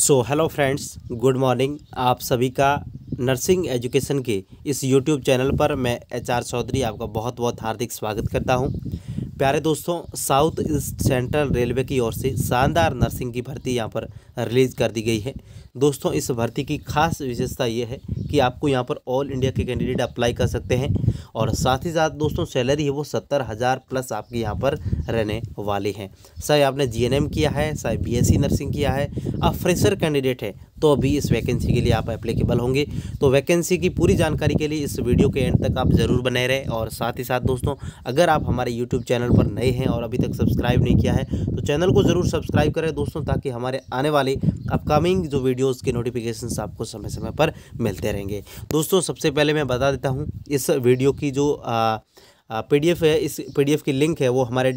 सो hello friends good morning आप सभी का नर्सिंग एजुकेशन के इस यूट्यूब चैनल पर मैं एच आर चौधरी आपका बहुत बहुत हार्दिक स्वागत करता हूं प्यारे दोस्तों साउथ ईस्ट सेंट्रल रेलवे की ओर से शानदार नर्सिंग की भर्ती यहाँ पर रिलीज़ कर दी गई है दोस्तों इस भर्ती की खास विशेषता ये है कि आपको यहाँ पर ऑल इंडिया के कैंडिडेट अप्लाई कर सकते हैं और साथ ही साथ दोस्तों सैलरी है वो सत्तर हज़ार प्लस आपके यहाँ पर रहने वाली है चाहे आपने जी किया है चाहे बी e नर्सिंग किया है आप फ्रेशर कैंडिडेट है तो अभी इस वैकेंसी के लिए आप एप्लीकेबल होंगे तो वैकेंसी की पूरी जानकारी के लिए इस वीडियो के एंड तक आप ज़रूर बने रहें और साथ ही साथ दोस्तों अगर आप हमारे यूट्यूब चैनल पर नए हैं और अभी तक सब्सक्राइब नहीं किया है तो चैनल को ज़रूर सब्सक्राइब करें दोस्तों ताकि हमारे आने वाले अपकमिंग जो वीडियोज़ के नोटिफिकेशन आपको समय समय पर मिलते रहेंगे दोस्तों सबसे पहले मैं बता देता हूँ इस वीडियो की जो आ, पीडीएफ है इस पीडीएफ की लिंक है वो हमारे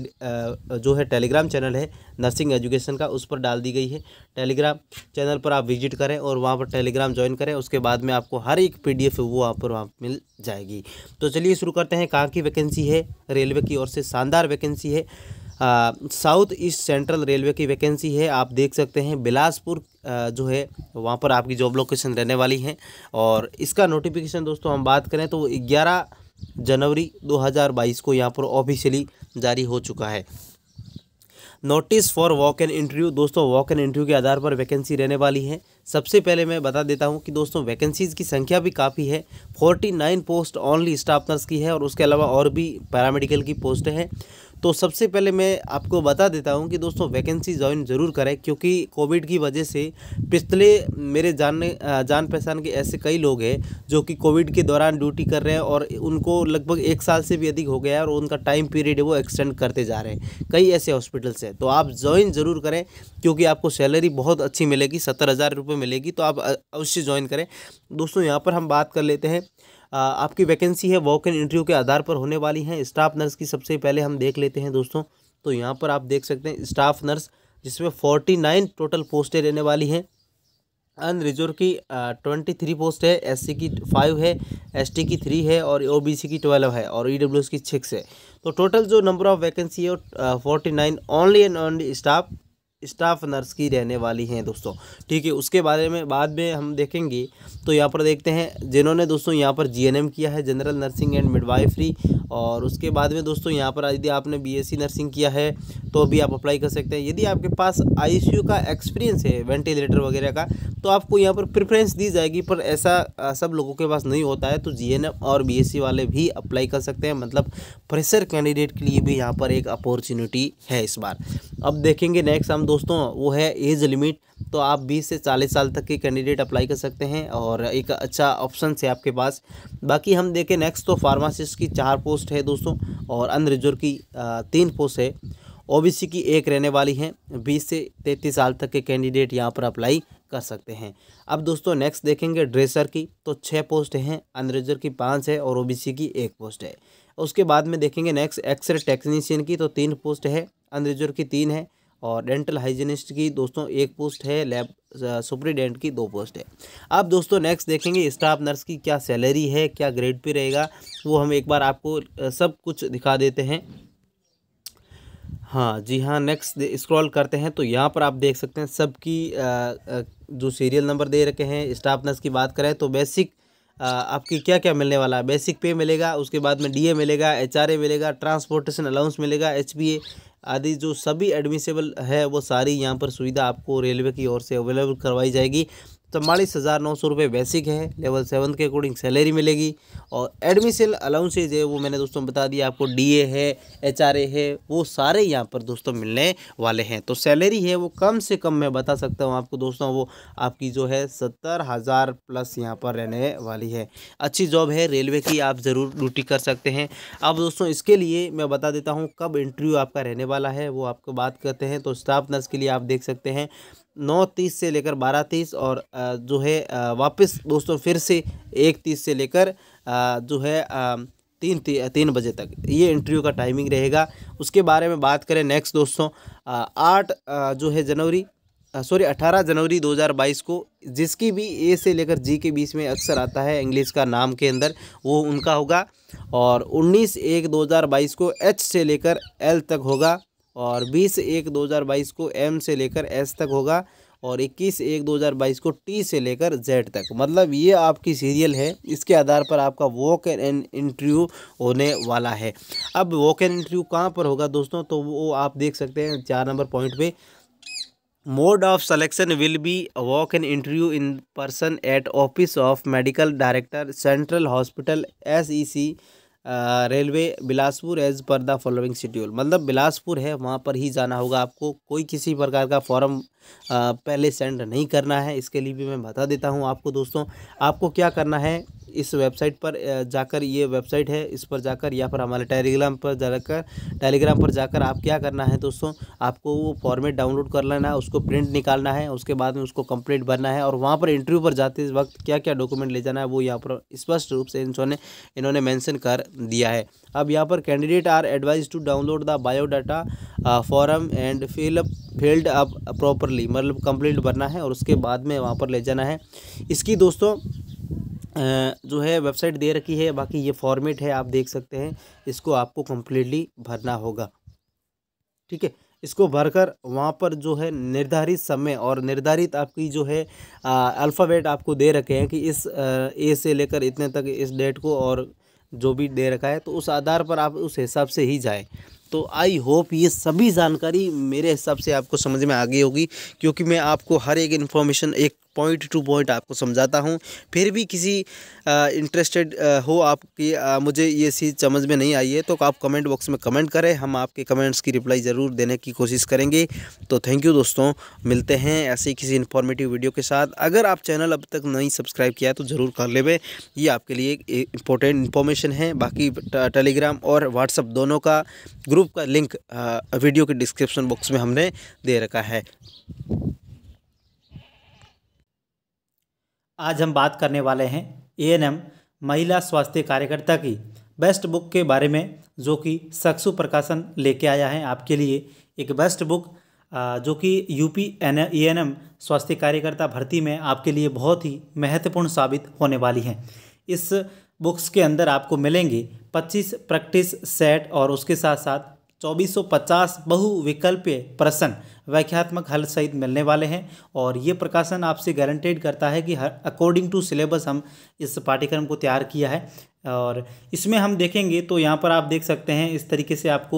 जो है टेलीग्राम चैनल है नर्सिंग एजुकेशन का उस पर डाल दी गई है टेलीग्राम चैनल पर आप विजिट करें और वहाँ पर टेलीग्राम ज्वाइन करें उसके बाद में आपको हर एक पीडीएफ वो वहाँ पर वहाँ मिल जाएगी तो चलिए शुरू करते हैं कहाँ की वैकेंसी है रेलवे की ओर से शानदार वैकेंसी है साउथ ईस्ट सेंट्रल रेलवे की वैकेंसी है आप देख सकते हैं बिलासपुर जो है वहाँ पर आपकी जॉब लोकेशन रहने वाली है और इसका नोटिफिकेशन दोस्तों हम बात करें तो ग्यारह जनवरी 2022 को यहाँ पर ऑफिशियली जारी हो चुका है notice for walk and interview दोस्तों वॉक एंड इंटरव्यू के आधार पर वैकेंसी रहने वाली है सबसे पहले मैं बता देता हूं कि दोस्तों वैकेंसीज़ की संख्या भी काफ़ी है 49 पोस्ट ओनली स्टाफ नर्स की है और उसके अलावा और भी पैरामेडिकल की पोस्ट हैं तो सबसे पहले मैं आपको बता देता हूँ कि दोस्तों वैकेंसी ज्वाइन ज़रूर करें क्योंकि कोविड की वजह से पिछले मेरे जानने जान पहचान के ऐसे कई लोग हैं जो कि कोविड के दौरान ड्यूटी कर रहे हैं और उनको लगभग एक साल से भी अधिक हो गया है और उनका टाइम पीरियड है वो एक्सटेंड करते जा रहे हैं कई ऐसे हॉस्पिटल्स हैं तो आप ज्वाइन ज़रूर करें क्योंकि आपको सैलरी बहुत अच्छी मिलेगी सत्तर हज़ार रुपये मिलेगी तो आप अवश्य ज्वाइन करें दोस्तों यहाँ पर हम बात कर लेते हैं आपकी वैकेंसी है वॉक इन इंटरव्यू के आधार पर होने वाली हैं स्टाफ नर्स की सबसे पहले हम देख लेते हैं दोस्तों तो यहाँ पर आप देख सकते हैं स्टाफ नर्स जिसमें फोर्टी नाइन टोटल पोस्टें रहने वाली हैं अन रिजोर की ट्वेंटी थ्री पोस्ट है एस की फाइव है एसटी की थ्री है और ओबीसी की ट्वेल्व है और ई e की सिक्स है तो टोटल जो नंबर ऑफ वैकेंसी है forty nine only and only staff staff nurse की रहने वाली हैं दोस्तों ठीक है उसके बारे में बाद में हम देखेंगे तो यहाँ पर देखते हैं जिन्होंने दोस्तों यहाँ पर जीएनएम किया है जनरल नर्सिंग एंड मिडवाइफरी और उसके बाद में दोस्तों यहाँ पर यदि आपने बीएससी नर्सिंग किया है तो भी आप अप्लाई कर सकते हैं यदि आपके पास आई का एक्सपीरियंस है वेंटिलेटर वगैरह का तो आपको यहाँ पर प्रेफरेंस दी जाएगी पर ऐसा सब लोगों के पास नहीं होता है तो जी और बी वाले भी अप्लाई कर सकते हैं मतलब प्रेशर कैंडिडेट के लिए भी यहाँ पर एक अपॉर्चुनिटी है इस बार अब देखेंगे नेक्स्ट हम दोस्तों वो है एज लिमिट तो आप 20 से 40 साल तक के कैंडिडेट अप्लाई कर सकते हैं और एक अच्छा ऑप्शन है आपके पास बाकी हम देखें नेक्स्ट तो फार्मासिस्ट की चार पोस्ट है दोस्तों और अनरिजर्व की तीन पोस्ट है ओ की एक रहने वाली है बीस से तैंतीस साल तक के कैंडिडेट यहाँ पर अप्लाई कर सकते हैं अब दोस्तों नेक्स्ट देखेंगे ड्रेसर की तो छः पोस्ट हैं अनरिजर्व की पाँच है और ओबीसी की एक पोस्ट है उसके बाद में देखेंगे नेक्स्ट एक्सरे टेक्नीशियन की तो तीन पोस्ट है अनरिजर्व की तीन है और डेंटल हाइजीनिस्ट की दोस्तों एक पोस्ट है लैब सुप्रीडेंट की दो पोस्ट है अब दोस्तों नेक्स्ट देखेंगे स्टाफ नर्स की क्या सैलरी है क्या ग्रेड पे रहेगा वो हम एक बार आपको सब कुछ दिखा देते हैं हाँ जी हाँ नेक्स्ट स्क्रॉल करते हैं तो यहाँ पर आप देख सकते हैं सबकी जो सीरियल नंबर दे रखे हैं स्टाफ नर्स की बात करें तो बेसिक आपकी क्या क्या मिलने वाला है बेसिक पे मिलेगा उसके बाद में डीए मिलेगा एचआरए मिलेगा ट्रांसपोर्टेशन अलाउंस मिलेगा एचबीए आदि जो सभी एडमिसेबल है वो सारी यहाँ पर सुविधा आपको रेलवे की ओर से अवेलेबल करवाई जाएगी चौवालीस तो हज़ार नौ सौ रुपये बेसिक है लेवल सेवन के अकॉर्डिंग सैलरी मिलेगी और एडमिशन अलाउंसेज है वो मैंने दोस्तों बता दिया आपको डीए है एचआरए है वो सारे यहाँ पर दोस्तों मिलने वाले हैं तो सैलरी है वो कम से कम मैं बता सकता हूँ आपको दोस्तों वो आपकी जो है सत्तर हज़ार प्लस यहाँ पर रहने वाली है अच्छी जॉब है रेलवे की आप ज़रूर ड्यूटी कर सकते हैं अब दोस्तों इसके लिए मैं बता देता हूँ कब इंटरव्यू आपका रहने वाला है वो आपको बात करते हैं तो स्टाफ नर्स के लिए आप देख सकते हैं नौ तीस से लेकर बारह तीस और जो है वापस दोस्तों फिर से एक तीस से लेकर जो है तीन ती, तीन बजे तक ये इंटरव्यू का टाइमिंग रहेगा उसके बारे में बात करें नेक्स्ट दोस्तों आठ जो है जनवरी सॉरी अठारह जनवरी 2022 को जिसकी भी ए से लेकर जी के बीच में अक्सर आता है इंग्लिश का नाम के अंदर वो उनका होगा और उन्नीस एक 2022 को एच से लेकर एल तक होगा और 20 एक 2022 को एम से लेकर एस तक होगा और 21 एक 2022 को टी से लेकर जेड तक मतलब ये आपकी सीरियल है इसके आधार पर आपका वॉक एंड इंटरव्यू होने वाला है अब वॉक एंड इंटरव्यू कहाँ पर होगा दोस्तों तो वो आप देख सकते हैं चार नंबर पॉइंट पे mode of be walk and interview in person at office of medical director central hospital S E C railway Bilaspur as per the following schedule मतलब बिलासपुर है वहाँ पर ही जाना होगा आपको कोई किसी प्रकार का फॉर्म पहले सेंड नहीं करना है इसके लिए भी मैं बता देता हूँ आपको दोस्तों आपको क्या करना है इस वेबसाइट पर जाकर ये वेबसाइट है इस पर जाकर या फिर हमारे टेलीग्राम पर जाकर टेलीग्राम पर जाकर आप क्या करना है दोस्तों आपको वो फॉर्मेट डाउनलोड कर लेना है उसको प्रिंट निकालना है उसके बाद में उसको कंप्लीट भरना है और वहाँ पर इंटरव्यू पर जाते वक्त क्या क्या डॉक्यूमेंट ले जाना है वो यहाँ पर स्पष्ट रूप से इन्होंने इन्होंने मैंसन कर दिया है अब यहाँ पर candidate are advise to download the biodata form and fill up field up properly मतलब कंप्लीट भरना है और उसके बाद में वहाँ पर ले जाना है इसकी दोस्तों जो है वेबसाइट दे रखी है बाकी ये फॉर्मेट है आप देख सकते हैं इसको आपको कम्प्लीटली भरना होगा ठीक है इसको भरकर वहाँ पर जो है निर्धारित समय और निर्धारित आपकी जो है अल्फ़ाबेट आपको दे रखे हैं कि इस ए से लेकर इतने तक इस डेट को और जो भी दे रखा है तो उस आधार पर आप उस हिसाब से ही जाए तो आई होप ये सभी जानकारी मेरे हिसाब से आपको समझ में आ गई होगी क्योंकि मैं आपको हर एक इन्फॉर्मेशन एक पॉइंट टू पॉइंट आपको समझाता हूँ फिर भी किसी इंटरेस्टेड हो आपकी आ, मुझे ये चीज़ समझ में नहीं आई है तो आप कमेंट बॉक्स में कमेंट करें हम आपके कमेंट्स की रिप्लाई ज़रूर देने की कोशिश करेंगे तो थैंक यू दोस्तों मिलते हैं ऐसे किसी इन्फॉर्मेटिव वीडियो के साथ अगर आप चैनल अब तक नहीं सब्सक्राइब किया है तो ज़रूर कर ले ये आपके लिए इंपॉर्टेंट इन्फॉर्मेशन है बाकी टेलीग्राम और व्हाट्सअप दोनों का ग्रुप का लिंक वीडियो के डिस्क्रिप्शन बॉक्स में हमने दे रखा है आज हम बात करने वाले हैं एएनएम महिला स्वास्थ्य कार्यकर्ता की बेस्ट बुक के बारे में जो कि सक्सु प्रकाशन लेके आया है आपके लिए एक बेस्ट बुक जो कि यूपी एन एएनएम स्वास्थ्य कार्यकर्ता भर्ती में आपके लिए बहुत ही महत्वपूर्ण साबित होने वाली है इस बुक्स के अंदर आपको मिलेंगे 25 प्रैक्टिस सेट और उसके साथ साथ चौबीस पचास बहुविकल्पीय प्रश्न व्याख्यात्मक हल सहित मिलने वाले हैं और ये प्रकाशन आपसे गारंटेड करता है कि हर अकॉर्डिंग टू सिलेबस हम इस पाठ्यक्रम को तैयार किया है और इसमें हम देखेंगे तो यहाँ पर आप देख सकते हैं इस तरीके से आपको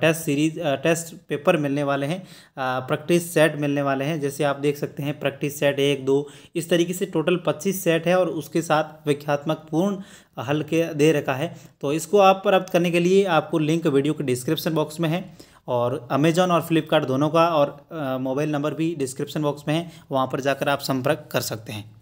टेस्ट सीरीज टेस्ट पेपर मिलने वाले हैं प्रैक्टिस सेट मिलने वाले हैं जैसे आप देख सकते हैं प्रैक्टिस सेट एक दो इस तरीके से टोटल पच्चीस सेट है और उसके साथ व्याख्यात्मक पूर्ण हल के दे रखा है तो इसको आप प्राप्त करने के लिए आपको लिंक वीडियो के डिस्क्रिप्शन बॉक्स में है और अमेज़ॉन और फ्लिपकार्ट दोनों का और मोबाइल नंबर भी डिस्क्रिप्शन बॉक्स में है वहाँ पर जाकर आप संपर्क कर सकते हैं